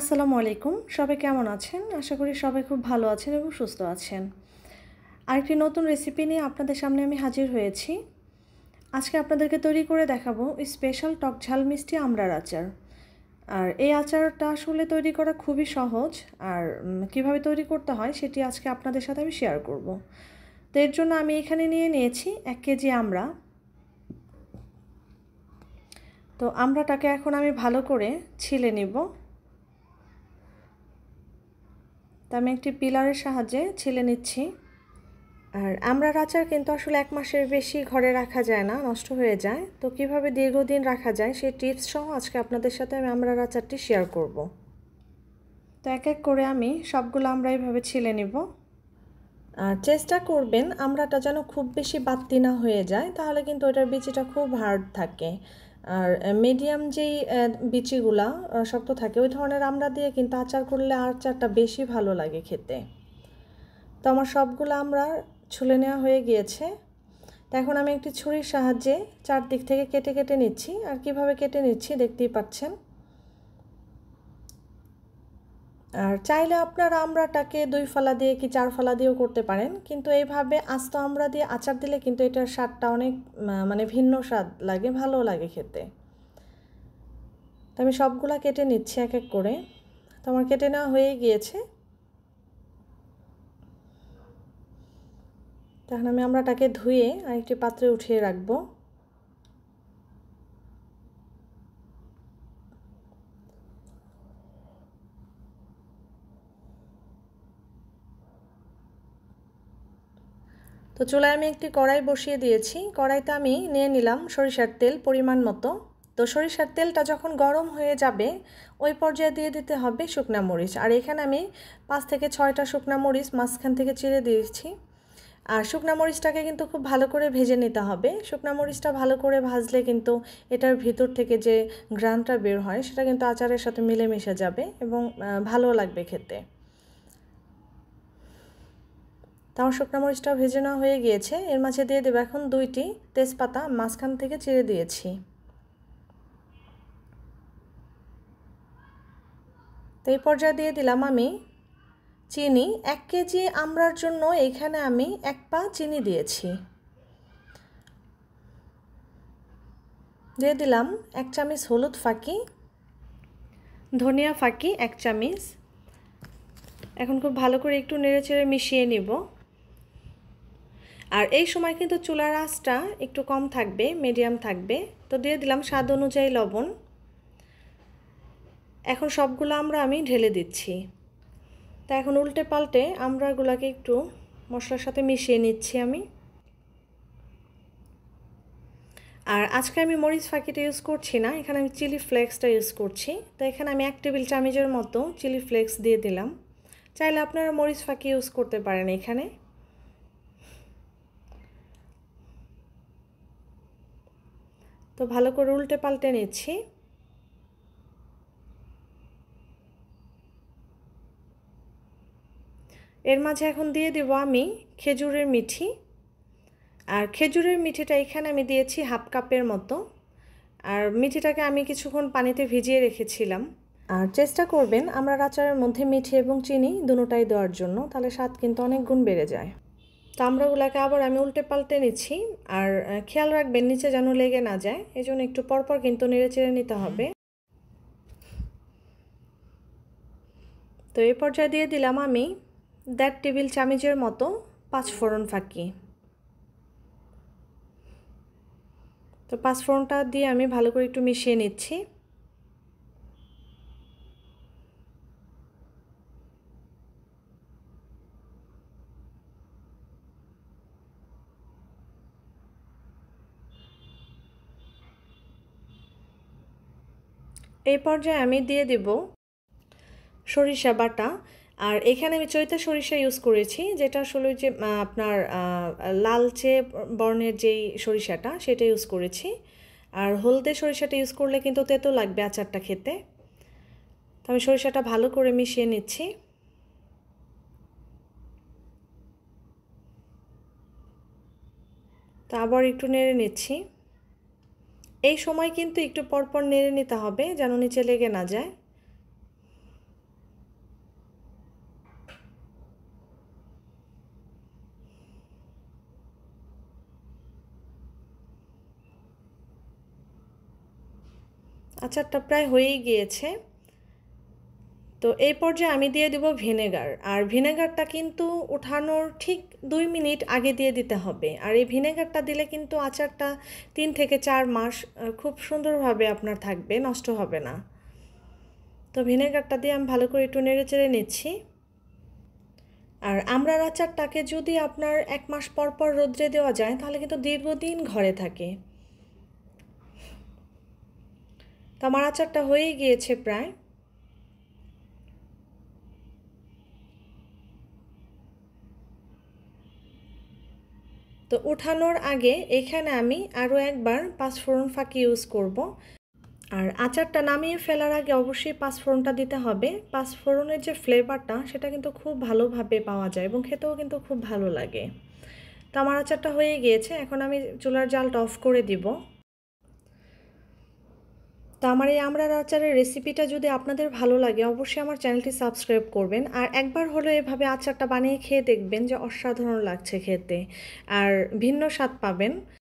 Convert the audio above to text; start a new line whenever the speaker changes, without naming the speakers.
আসসালামু আলাইকুম সবাই কেমন আছেন আশা করি সবাই খুব ভালো আছেন এবং সুস্থ আছেন আরেকটি নতুন রেসিপি নিয়ে আপনাদের সামনে আমি হাজির হয়েছি আজকে আপনাদেরকে তৈরি করে দেখাবো স্পেশাল টক ঝাল মিষ্টি আমরার আচার আর এই আচারটা আসলে তৈরি করা খুবই সহজ আর কিভাবে তৈরি করতে হয় সেটি আজকে আপনাদের সাথে আমি শেয়ার করব তো এর জন্য আমি এখানে নিয়ে নিয়েছি এক কেজি আমড়া তো আমরাটাকে এখন আমি ভালো করে ছিলে নিব আমি একটি পিলারের সাহায্যে ছিলে নিচ্ছি আর আমরা আচার কিন্তু আসলে এক মাসের বেশি ঘরে রাখা যায় না নষ্ট হয়ে যায় তো কিভাবে দীর্ঘদিন রাখা যায় সেই টিপস সহ আজকে আপনাদের সাথে আমি আমরা আচারটি শেয়ার করব তো এক এক করে আমি সবগুলো আমরা এইভাবে ছিলে নিব আর চেষ্টা করবেন আমরাটা যেন খুব বেশি বাত্তি না হয়ে যায় তাহলে কিন্তু ওটার বিচিটা খুব হার্ড থাকে আর মিডিয়াম যেই বিচিগুলা শক্ত থাকে ওই ধরনের আমরা দিয়ে কিন্তু আচার করলে আচারটা বেশি ভালো লাগে খেতে তো আমার সবগুলো আমরা ছুলে নেওয়া হয়ে গিয়েছে তো এখন আমি একটি ছুরির সাহায্যে চারদিক থেকে কেটে কেটে নিচ্ছি আর কিভাবে কেটে নিচ্ছি দেখতেই পাচ্ছেন আর চাইলে আপনারা আমড়াটাকে দুই ফালা দিয়ে কি চার ফালা দিয়েও করতে পারেন কিন্তু এইভাবে আস্ত আমড়া দিয়ে আচার দিলে কিন্তু এটার স্বাদটা অনেক মানে ভিন্ন স্বাদ লাগে ভালো লাগে খেতে তো আমি সবগুলা কেটে নিচ্ছি এক এক করে তো আমার কেটে নেওয়া হয়ে গিয়েছে তখন আমি আমড়াটাকে ধুয়ে আরেকটি পাত্রে উঠিয়ে রাখবো তো চুলায় আমি একটি কড়াই বসিয়ে দিয়েছি কড়াইতে আমি নিয়ে নিলাম সরিষার তেল পরিমাণ মতো তো সরিষার তেলটা যখন গরম হয়ে যাবে ওই পর্যায়ে দিয়ে দিতে হবে শুকনা মরিচ আর এখানে আমি পাঁচ থেকে ছয়টা শুকনা মরিচ মাঝখান থেকে চিরে দিয়েছি আর শুকনা মরিচটাকে কিন্তু খুব ভালো করে ভেজে নিতে হবে শুকনা মরিচটা ভালো করে ভাজলে কিন্তু এটার ভিতর থেকে যে গ্রানটা বের হয় সেটা কিন্তু আচারের সাথে মিলেমিশে যাবে এবং ভালো লাগবে খেতে তাও শুকনা মরিচটা ভেজে নেওয়া হয়ে গিয়েছে এর মাঝে দিয়ে দেবো এখন দুইটি তেজপাতা মাঝখান থেকে চিড়ে দিয়েছি তো এই পর্যায়ে দিয়ে দিলাম আমি চিনি এক কেজি আমড়ার জন্য এখানে আমি এক পা চিনি দিয়েছি দিয়ে দিলাম এক চামচ হলুদ ফাঁকি ধনিয়া ফাঁকি এক চামচ এখন খুব ভালো করে একটু নেড়েচেড়ে মিশিয়ে নিব আর এই সময় কিন্তু চুলার আঁচটা একটু কম থাকবে মিডিয়াম থাকবে তো দিয়ে দিলাম স্বাদ অনুযায়ী লবণ এখন সবগুলো আমরা আমি ঢেলে দিচ্ছি তা এখন উল্টে পাল্টে আমরাগুলোকে একটু মশলার সাথে মিশিয়ে নিচ্ছি আমি আর আজকে আমি মরিচ ফাঁকিটা ইউজ করছি না এখানে আমি চিলি ফ্লেক্সটা ইউজ করছি তো এখানে আমি এক টেবিল চামচের মতো চিলি ফ্লেক্স দিয়ে দিলাম চাইলে আপনারা মরিচ ফাঁকি ইউজ করতে পারেন এখানে তো ভালো করে উল্টে পাল্টে নিচ্ছি এর মাঝে এখন দিয়ে দেব আমি খেজুরের মিঠি আর খেজুরের মিঠিটা এখানে আমি দিয়েছি হাফ কাপের মতো আর মিঠিটাকে আমি কিছুক্ষণ পানিতে ভিজিয়ে রেখেছিলাম আর চেষ্টা করবেন আমরা আচারের মধ্যে মিঠি এবং চিনি দুটাই দেওয়ার জন্য তাহলে স্বাদ কিন্তু অনেক গুণ বেড়ে যায় চামড়াগুলোকে আবার আমি উল্টে পাল্টে নিচ্ছি আর খেয়াল রাখবেন নিচে যেন লেগে না যায় এই জন্য একটু পরপর কিন্তু নেড়ে চেড়ে নিতে হবে তো এই পর্যায়ে দিয়ে দিলাম আমি দেড় টেবিল চামিচের মতো পাঁচ ফোড়ন ফাঁকি তো পাঁচ ফোড়নটা দিয়ে আমি ভালো করে একটু মিশিয়ে নিচ্ছি এই পর্যায়ে আমি দিয়ে দেব সরিষা বাটা আর এখানে আমি চৈতা সরিষা ইউজ করেছি যেটা আসলে যে আপনার লালচে বর্ণের যেই সরিষাটা সেটা ইউজ করেছি আর হলদে সরিষাটা ইউজ করলে কিন্তু তেতো লাগবে আচারটা খেতে তো আমি সরিষাটা ভালো করে মিশিয়ে নিচ্ছি তো আবার একটু নেড়ে নিচ্ছি এই সময় কিন্তু একটু পরপর নেড়ে নিতে হবে যেন নিচে লেগে না যায় আচারটা প্রায় হয়েই গিয়েছে তো এই পর্যায়ে আমি দিয়ে দেব ভিনেগার আর ভিনেগারটা কিন্তু উঠানোর ঠিক দুই মিনিট আগে দিয়ে দিতে হবে আর এই ভিনেগারটা দিলে কিন্তু আচারটা তিন থেকে চার মাস খুব সুন্দরভাবে আপনার থাকবে নষ্ট হবে না তো ভিনেগারটা দিয়ে আমি ভালো করে একটু নেড়ে চেড়ে নিচ্ছি আর আমরার আচারটাকে যদি আপনার এক মাস পর পর রোদ্রে দেওয়া যায় তাহলে কিন্তু দীর্ঘদিন ঘরে থাকে তো আমার আচারটা হয়েই গিয়েছে প্রায় তো উঠানোর আগে এখানে আমি আরও একবার পাঁচফোড়ন ফাঁকি ইউজ করব। আর আচারটা নামিয়ে ফেলার আগে অবশ্যই পাঁচফোড়নটা দিতে হবে পাঁচফোড়নের যে ফ্লেভারটা সেটা কিন্তু খুব ভালোভাবে পাওয়া যায় এবং খেতেও কিন্তু খুব ভালো লাগে তো আমার আচারটা হয়ে গিয়েছে এখন আমি চুলার জালটা অফ করে দিব তো আমার এই আমরার আচারের রেসিপিটা যদি আপনাদের ভালো লাগে অবশ্যই আমার চ্যানেলটি সাবস্ক্রাইব করবেন আর একবার হলো এভাবে আচারটা বানিয়ে খেয়ে দেখবেন যে অসাধারণ লাগছে খেতে আর ভিন্ন স্বাদ পাবেন